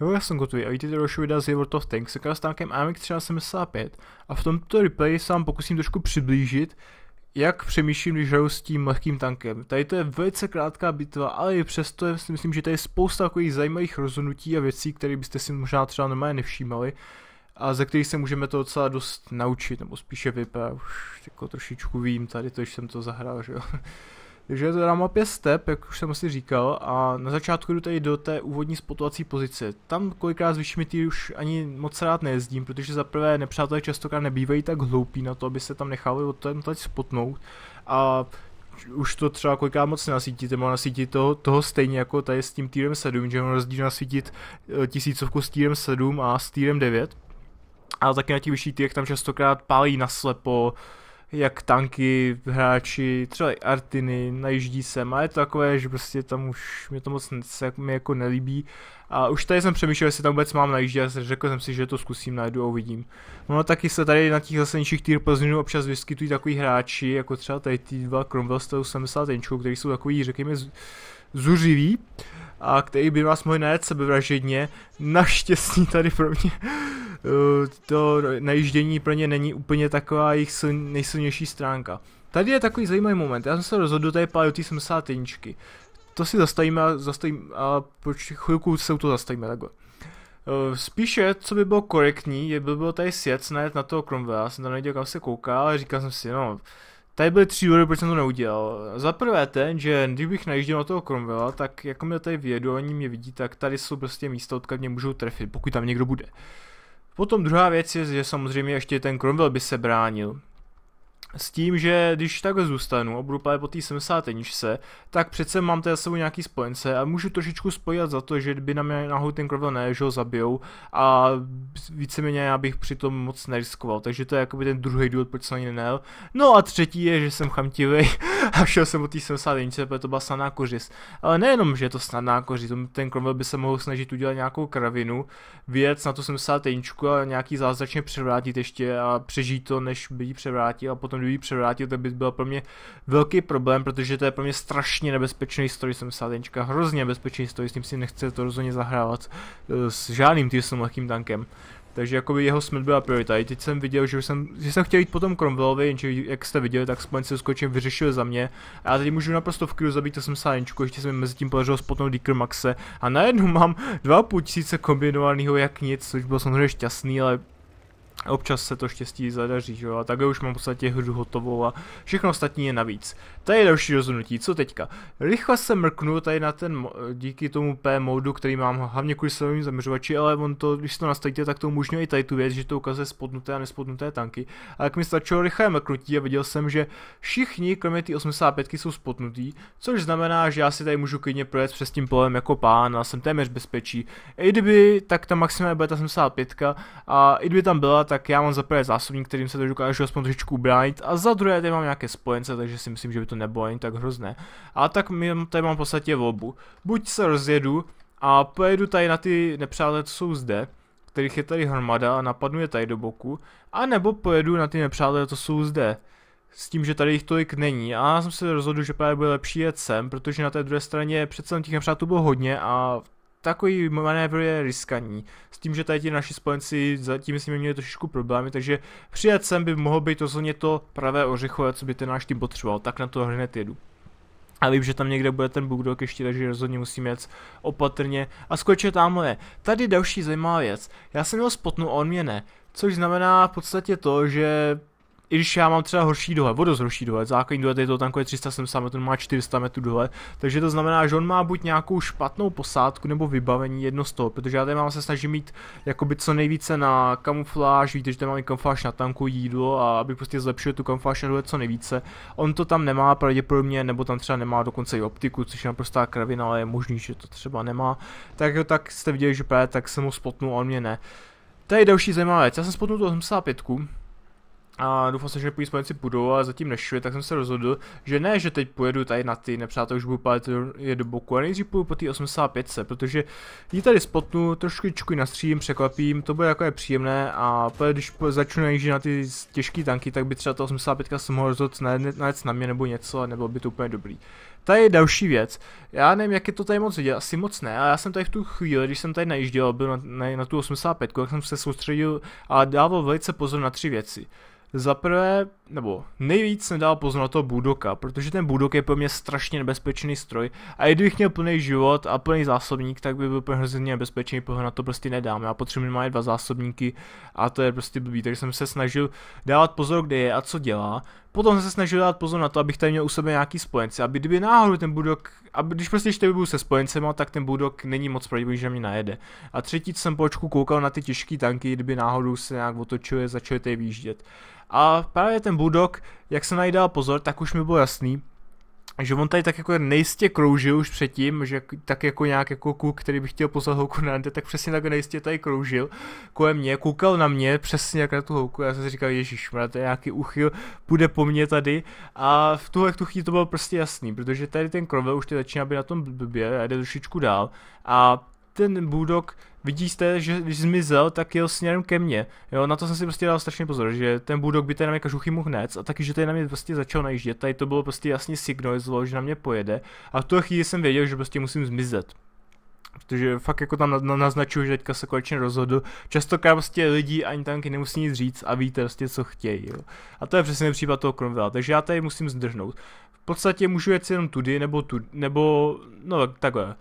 Já jsem Kotvi a vítejte další videa z World of Tanks se stánkem AMX 1375 a v tomto replay se vám pokusím trošku přiblížit, jak přemýšlím, když hraju s tím lehkým tankem. Tady to je velice krátká bitva, ale i přesto je, si myslím, že tady je spousta takových zajímavých rozhodnutí a věcí, které byste si možná třeba normálně nevšímali a ze kterých se můžeme to docela dost naučit, nebo spíše vypadá, už jako trošičku vím tady to, když jsem to zahrál, že jo. Takže je to teda mapě step, jak už jsem asi říkal, a na začátku jdu tady do té úvodní spotovací pozice. Tam kolikrát s už ani moc rád nejezdím, protože za prvé nepřátelé častokrát nebývají tak hloupí na to, aby se tam nechali od tam tady spotnout. A už to třeba kolikrát moc nenasítíte, má nasítit toho, toho stejně jako tady s tím týrem 7, že mám rozdíl nasítit e, tisícovku s týrem 7 a s týrem 9. A taky na těch vyšších týrech tam častokrát pálí naslepo, jak tanky, hráči, třeba i artiny, najíždí sem a je to takové, že prostě tam už mě to moc se mi jako nelíbí. A už tady jsem přemýšlel, jestli tam vůbec mám najíždět a řekl jsem si, že to zkusím, najdu a uvidím. No taky se tady na těch lesenějších týr Plzninu občas vyskytují takový hráči, jako třeba tady ty dva Cromwell inčů, kteří jsou takový, řekněme, zuřivý a který by vás mohli najet sebevražedně. Naštěstí tady pro mě Eh, to najíždění pro ně není úplně taková jejich sil, nejsilnější stránka. Tady je takový zajímavý moment, já jsem se rozhodl, do té pálit ty 71. To si zastavíme a, zastavíme a po chvilku se u toho zastavíme takhle. Eh, spíše, co by bylo korektní, je by bylo tady sjet, snad na toho Cromwella, já jsem tam nevěděl, kam se kouká, ale říkal jsem si, no, tady byly tři důvody, proč jsem to neudělal. Za prvé ten, že kdybych najížděl na toho Cromwella, tak jako mě tady vědu, oni mě vidí, tak tady jsou prostě místa, odkud mě můžou trefit, pokud tam někdo bude. Potom druhá věc je, že samozřejmě ještě ten Cromwell by se bránil s tím, že když takhle zůstanu a budu právě po té se, tak přece mám tady sebou nějaký spojence a můžu trošičku spojit za to, že by na mě náhodou ten Krovel ne, že ho zabijou a víceméně já bych přitom moc neriskoval, takže to je jakoby ten druhý důvod, proč jsem ani nejel. No a třetí je, že jsem chamtivý a šel jsem po té se, protože to byla snadná kořist. Ale nejenom, že je to snadná kořist, ten Krovel by se mohl snažit udělat nějakou kravinu, věc na tu 70. a nějaký zázračně převrátit ještě a přežít to, než by ji převrátil a potom ji převrátil, to by byl pro mě velký problém, protože to je pro mě strašně nebezpečný stroj sádenčka, hrozně nebezpečný stroj, s ním si nechce to rozhodně zahrávat eh, s žádným tým lehkým tankem. Takže jakoby jeho smrt byla priorita. I teď jsem viděl, že jsem, že jsem chtěl jít potom Cromwellovi, jenže jak jste viděli, tak Spojenci se skočím vyřešil za mě. A já teď můžu naprosto v kru zabít, to jsem sájenčku, ještě jsem mezi tím podařilo spotnout Deaker Maxe. A najednou mám 2,5 tisíce kombinovaného jak nic, což bylo samozřejmě šťastný, ale občas se to štěstí zadaří, že jo, a takhle už mám v podstatě hru hotovou a všechno ostatní je navíc. Tady je další rozhodnutí, co teďka? Rychle se mrknu tady na ten, díky tomu P modu, který mám hlavně kvůli svým zaměřovači, ale on to, když si to nastavíte, tak to umožňuje i tady tu věc, že to ukazuje spodnuté a nespodnuté tanky. A jak mi stačilo rychlé mrknutí a viděl jsem, že všichni, kromě ty 85 jsou spodnutí, což znamená, že já si tady můžu klidně projet přes tím polem jako pán a jsem téměř bezpečí. I kdyby, tak ta maximálně bude ta 75 a i kdyby tam byla, tak já mám za prvé zásobník, kterým se to dokážu aspoň trošičku ubránit a za druhé tady mám nějaké spojence, takže si myslím, že by to nebylo ani tak hrozné. A tak my tady mám v podstatě volbu. Buď se rozjedu a pojedu tady na ty nepřátelé, co jsou zde, kterých je tady hromada a napadnu je tady do boku, a nebo pojedu na ty nepřátelé, co jsou zde s tím, že tady jich tolik není a já jsem se rozhodl, že právě bude lepší jet sem, protože na té druhé straně přece těch nepřátel bylo hodně a takový manévr je riskaní. S tím, že tady ti naši spojenci zatím s nimi měli trošičku problémy, takže přijet sem by mohlo být rozhodně to pravé ořechové, co by ten náš tým potřeboval, tak na to hned jedu. A vím, že tam někde bude ten bugdok, ještě, takže rozhodně musím jet opatrně. A skočil tamhle. Tady další zajímavá věc. Já jsem měl spotnu on mě ne. Což znamená v podstatě to, že i když já mám třeba horší dohled, vodu z horší dohled, základní dohled je to tankuje 370 metrů, má 400 metrů dohled, takže to znamená, že on má buď nějakou špatnou posádku nebo vybavení jedno z toho, protože já tady mám se snažím mít jakoby co nejvíce na kamufláž, víte, že tam mám i kamufláž na tanku, jídlo a aby prostě zlepšil tu kamufláž na dole co nejvíce. On to tam nemá pravděpodobně, nebo tam třeba nemá dokonce i optiku, což je naprostá kravina, ale je možný, že to třeba nemá. Tak jo, tak jste viděli, že právě tak jsem ho spotnul a on mě ne. Tady další zajímavá věc, já jsem spotnul tu 85 a doufal jsem, že půjdu spojenci budou, ale zatím nešli, tak jsem se rozhodl, že ne, že teď pojedu tady na ty nepřátel, už budu palet je do boku, a nejdřív půjdu po té 85, protože ji tady spotnu, trošku ji nastřílím, překvapím, to bude jako je příjemné a pojet, když začnu najíždět na ty těžké tanky, tak by třeba ta 85 se mohla rozhodnout na, na mě nebo něco, nebo by to úplně dobrý. Tady je další věc. Já nevím, jak je to tady moc vidět, asi moc ne, ale já jsem tady v tu chvíli, když jsem tady najížděl, byl na, na, na tu 85, jak jsem se soustředil a dával velice pozor na tři věci. Za prvé, nebo nejvíc jsem dal pozor na toho Budoka, protože ten Budok je pro mě strašně nebezpečný stroj a i kdybych měl plný život a plný zásobník, tak by byl pro hrozně nebezpečný, protože na to prostě nedám. Já potřebuji mít dva zásobníky a to je prostě blbý, takže jsem se snažil dávat pozor, kde je a co dělá. Potom jsem se snažil dát pozor na to, abych tady měl u sebe nějaký spojenci, aby kdyby náhodou ten budok, a když prostě ještě budu se spojencema, tak ten budok není moc pravděpodobný, že mě najede. A třetí jsem po očku koukal na ty těžké tanky, kdyby náhodou se nějak otočuje, začali je výjíždět. A právě ten budok, jak se najdal pozor, tak už mi bylo jasný, že on tady tak jako nejistě kroužil už předtím, že tak jako nějak jako kluk, který by chtěl poslat houku na Ante, tak přesně tak nejistě tady kroužil kolem mě, koukal na mě přesně jak na tu houku, já jsem si říkal, má to nějaký uchyl, půjde po mně tady a v tuhle tu chvíli to bylo prostě jasný, protože tady ten krovel už teď začíná být na tom blbě a jde trošičku dál a ten budok, vidí jste, že když zmizel, tak jel směrem ke mně. Jo, na to jsem si prostě dal strašně pozor, že ten budok by tady na mě kažuchy mohl hned a taky, že tady na mě prostě začal najíždět. Tady to bylo prostě jasně signalizovalo, že na mě pojede a v tu chvíli jsem věděl, že prostě musím zmizet protože fakt jako tam naznačuju, že teďka se konečně rozhodl. Častokrát prostě lidi ani tanky nemusí nic říct a víte prostě co chtějí. Jo. A to je přesně případ toho Cromwella, takže já tady musím zdržnout. V podstatě můžu jet jenom tudy, nebo tu, nebo, no takhle.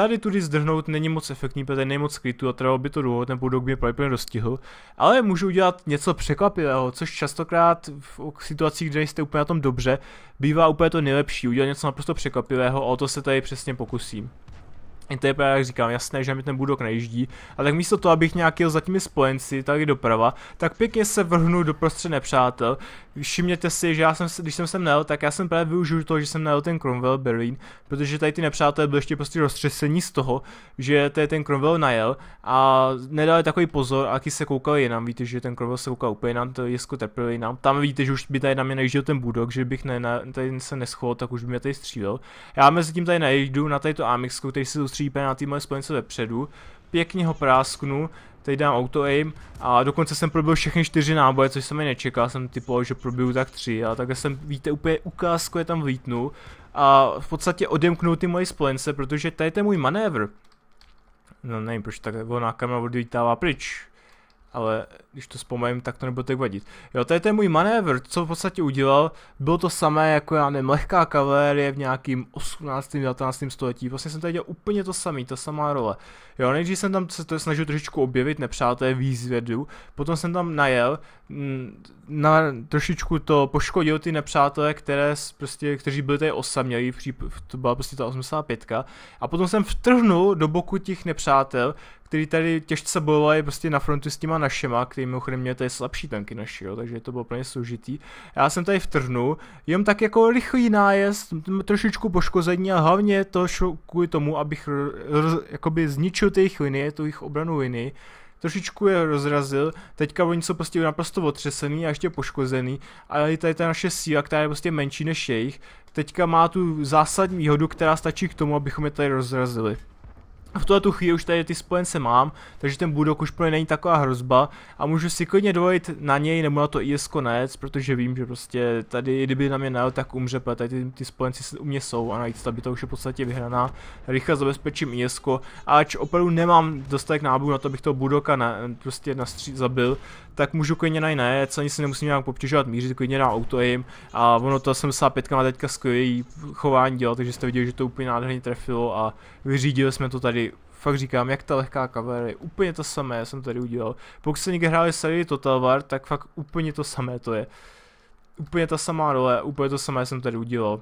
Tady tudy zdrhnout není moc efektní, protože není moc krytu a trvalo by to dlouho, ten půdok by mě dostihl. Ale můžu udělat něco překvapivého, což častokrát v situacích, kde jste úplně na tom dobře, bývá úplně to nejlepší, udělat něco naprosto překvapivého a o to se tady přesně pokusím. I to je právě, jak říkám, jasné, že mi ten budok nejíždí, ale tak místo toho, abych nějak jel za těmi spojenci, i doprava, tak pěkně se vrhnu do prostřed nepřátel, všimněte si, že já jsem, když jsem sem nel, tak já jsem právě využil to, že jsem nel ten Cromwell Berlin, protože tady ty nepřátelé byli ještě prostě roztřesení z toho, že tady ten Cromwell najel a nedali takový pozor, a když se koukal jinam, víte, že ten Cromwell se koukal úplně nám, to jesko teprve jinam. Tam víte, že už by tady na mě nejížděl ten budok, že bych ne, na, tady se neschoval, tak už by mě tady střílel. Já mezi tím tady najdu na tady to Amixku, který se soustředí na ty moje spojence vepředu, pěkně ho prásknu Teď dám auto aim a dokonce jsem probil všechny čtyři náboje, což jsem mi nečekal, jsem typoval, že probiju tak tři a takhle jsem, víte, úplně ukázku je tam vlítnu a v podstatě odemknu ty moje spojence, protože tady je můj manévr. No nevím, proč tak ona kamera odvítává pryč ale když to vzpomenu, tak to nebude tak vadit. Jo, je ten můj manévr, co v podstatě udělal, bylo to samé jako já nevím, lehká kavalérie v nějakým 18. 19. století. Vlastně jsem tady dělal úplně to samé, ta samá role. Jo, nejdřív jsem tam se to snažil trošičku objevit, nepřátelé výzvědu, potom jsem tam najel, mm, na, trošičku to poškodil ty nepřátelé, které prostě, kteří byli tady osamělí, to byla prostě ta 85. A potom jsem vtrhnul do boku těch nepřátel, který tady těžce bojovali prostě na frontu s těma našima, který mimochodem měl tady slabší tanky naši, jo, takže to bylo plně složitý. Já jsem tady v trnu, jenom tak jako rychlý nájezd, trošičku poškození a hlavně to šlo kvůli tomu, abych jakoby zničil ty jejich linie, tu jejich obranu linii, trošičku je rozrazil, teďka oni jsou prostě naprosto otřesený a ještě poškozený, ale tady ta naše síla, která je prostě menší než jejich, teďka má tu zásadní výhodu, která stačí k tomu, abychom je tady rozrazili v tuhle tu chvíli už tady ty spojence mám, takže ten budok už pro mě není taková hrozba a můžu si klidně dovolit na něj nebo na to IS konec, protože vím, že prostě tady kdyby na mě najel, tak umře, protože tady ty, ty spojenci u mě jsou a najít ta to už je v podstatě vyhraná. Rychle zabezpečím IS, ač opravdu nemám dostatek nábojů na to, abych toho budoka na, prostě na stří zabil, tak můžu klidně najít co ani si nemusím nějak obtěžovat mířit, klidně na auto jim a ono to 75 má teďka skvělý chování dělat, takže jste viděli, že to úplně nádherně trefilo a vyřídili jsme to tady fakt říkám, jak ta lehká cover je úplně to samé, jsem tady udělal. Pokud jste někdy hráli sérii Total War, tak fakt úplně to samé to je. Úplně ta samá role, úplně to samé jsem tady udělal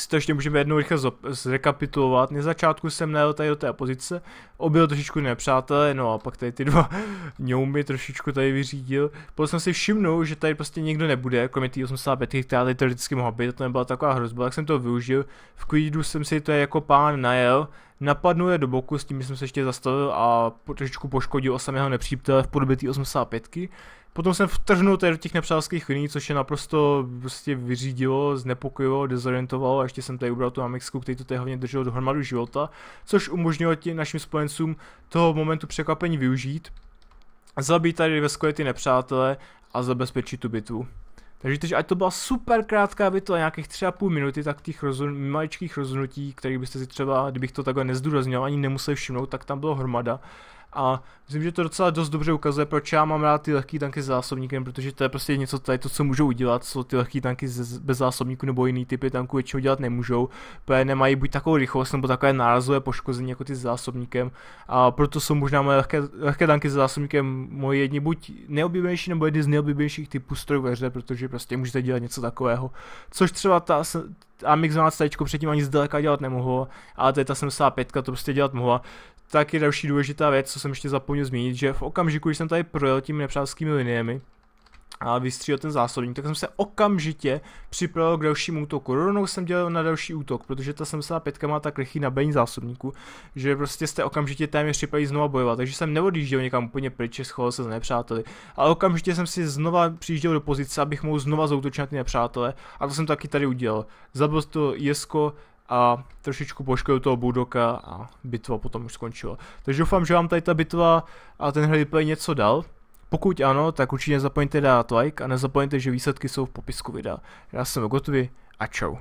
si to ještě můžeme jednou rychle zrekapitulovat. Na začátku jsem najel tady do té pozice, objel trošičku nepřátelé, no a pak tady ty dva ňoumy trošičku tady vyřídil. Potom jsem si všimnul, že tady prostě nikdo nebude, kromě té 85, která tady teoreticky mohla být, to nebyla taková hrozba, tak jsem to využil. V klidu jsem si to jako pán najel, napadnul je do boku, s tím jsem se ještě zastavil a trošičku poškodil o samého nepřítele v podobě té 85. Potom jsem tady do těch nepřátelských liní, což je naprosto prostě vyřídilo, znepokojilo, dezorientovalo a ještě jsem tady ubral tu Amexku, který to tady hlavně držel hromadu života, což umožnilo těm našim spojencům toho momentu překvapení využít, zabít tady ve skvěle ty nepřátelé a zabezpečit tu bitvu. Takže teď, ať to byla super krátká bitva, nějakých třeba půl minuty, tak těch rozhodn- maličkých rozhodnutí, které byste si třeba, kdybych to takhle nezdůraznil, ani nemuseli všimnout, tak tam bylo hromada. A myslím, že to docela dost dobře ukazuje, proč já mám rád ty lehké tanky s zásobníkem, protože to je prostě něco tady, to, co můžou udělat, co ty lehké tanky bez zásobníku nebo jiný typy tanků většinou dělat nemůžou, protože nemají buď takovou rychlost nebo takové nárazové poškození jako ty s zásobníkem. A proto jsou možná moje lehké, lehké tanky s zásobníkem moje jedni buď neoblíbenější nebo jedni z neoblíbenějších typů strojů ve hře, protože prostě můžete dělat něco takového. Což třeba ta, AMX 12 předtím ani zdaleka dělat nemohlo, ale je ta 75 to prostě dělat mohla tak je další důležitá věc, co jsem ještě zapomněl zmínit, že v okamžiku, když jsem tady projel těmi nepřátelskými liniemi, a vystřílel ten zásobník, tak jsem se okamžitě připravil k dalšímu útoku. Rovnou jsem dělal na další útok, protože ta 75 má tak rychlý nabení zásobníku, že prostě jste okamžitě téměř připravili znova bojovat. Takže jsem neodjížděl někam úplně pryč, schoval se za nepřáteli, ale okamžitě jsem si znova přijížděl do pozice, abych mohl znova zautočit na ty nepřátele a to jsem taky tady udělal. Zabil to Jesko, a trošičku poškodil toho Budoka a bitva potom už skončila. Takže doufám, že vám tady ta bitva a ten replay něco dal. Pokud ano, tak určitě zapomeňte dát like a nezapomeňte, že výsledky jsou v popisku videa. Já jsem gotový a čau.